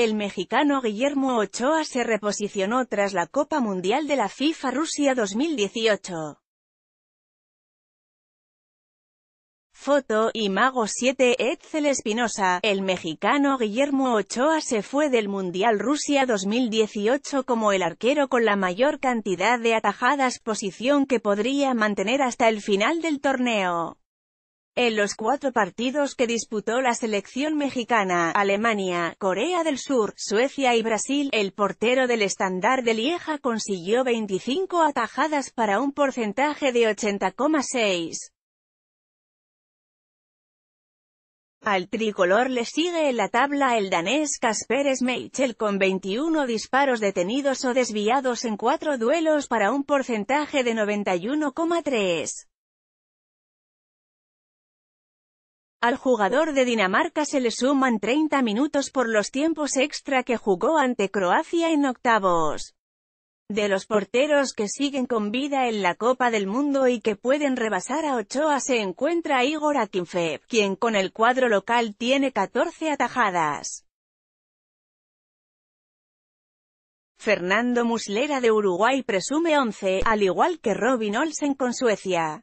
El mexicano Guillermo Ochoa se reposicionó tras la Copa Mundial de la FIFA Rusia 2018. Foto, y Mago 7, Etzel Espinosa, el mexicano Guillermo Ochoa se fue del Mundial Rusia 2018 como el arquero con la mayor cantidad de atajadas posición que podría mantener hasta el final del torneo. En los cuatro partidos que disputó la selección mexicana, Alemania, Corea del Sur, Suecia y Brasil, el portero del estándar de Lieja consiguió 25 atajadas para un porcentaje de 80,6. Al tricolor le sigue en la tabla el danés Kasper Schmeichel con 21 disparos detenidos o desviados en cuatro duelos para un porcentaje de 91,3. Al jugador de Dinamarca se le suman 30 minutos por los tiempos extra que jugó ante Croacia en octavos. De los porteros que siguen con vida en la Copa del Mundo y que pueden rebasar a Ochoa se encuentra Igor Akinfeev, quien con el cuadro local tiene 14 atajadas. Fernando Muslera de Uruguay presume 11, al igual que Robin Olsen con Suecia.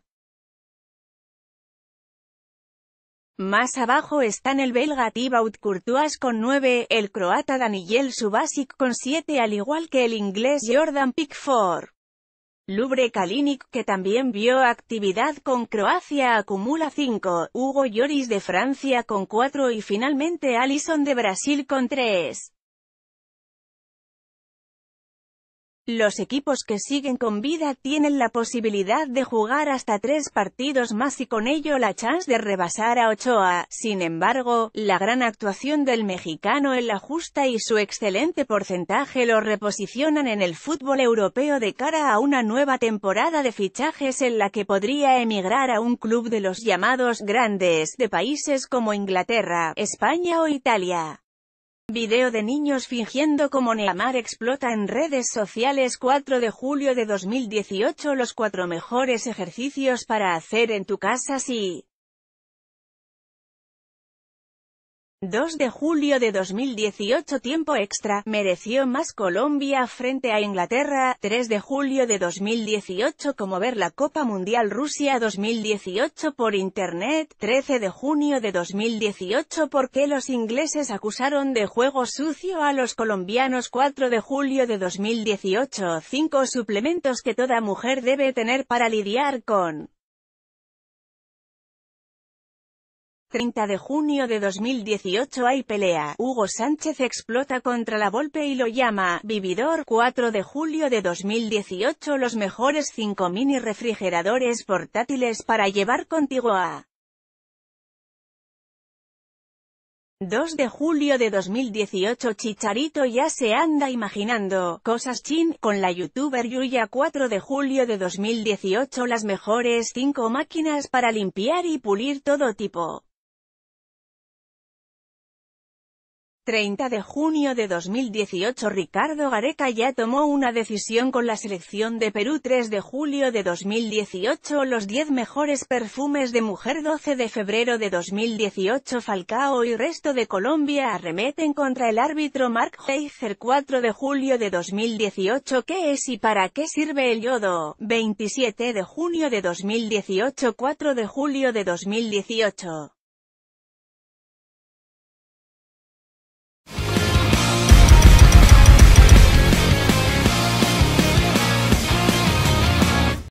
Más abajo están el belga Thibaut Courtois con 9, el croata Daniel Subasic con 7 al igual que el inglés Jordan Pickford. Lubre Kalinic que también vio actividad con Croacia acumula 5, Hugo Lloris de Francia con 4 y finalmente Alison de Brasil con 3. Los equipos que siguen con vida tienen la posibilidad de jugar hasta tres partidos más y con ello la chance de rebasar a Ochoa. Sin embargo, la gran actuación del mexicano en la justa y su excelente porcentaje lo reposicionan en el fútbol europeo de cara a una nueva temporada de fichajes en la que podría emigrar a un club de los llamados grandes de países como Inglaterra, España o Italia. Video de niños fingiendo como Neamar explota en redes sociales 4 de julio de 2018 Los cuatro mejores ejercicios para hacer en tu casa si 2 de julio de 2018 Tiempo extra, mereció más Colombia frente a Inglaterra, 3 de julio de 2018 Como ver la Copa Mundial Rusia 2018 por Internet, 13 de junio de 2018 ¿Por qué los ingleses acusaron de juego sucio a los colombianos 4 de julio de 2018 5 suplementos que toda mujer debe tener para lidiar con 30 de junio de 2018 hay pelea. Hugo Sánchez explota contra la Volpe y lo llama Vividor. 4 de julio de 2018 Los mejores 5 mini refrigeradores portátiles para llevar contigo a 2 de julio de 2018 Chicharito ya se anda imaginando cosas chin con la youtuber Yuya 4 de julio de 2018 las mejores 5 máquinas para limpiar y pulir todo tipo 30 de junio de 2018 Ricardo Gareca ya tomó una decisión con la selección de Perú 3 de julio de 2018 Los 10 mejores perfumes de mujer 12 de febrero de 2018 Falcao y resto de Colombia arremeten contra el árbitro Mark Heiser, 4 de julio de 2018 ¿Qué es y para qué sirve el yodo? 27 de junio de 2018 4 de julio de 2018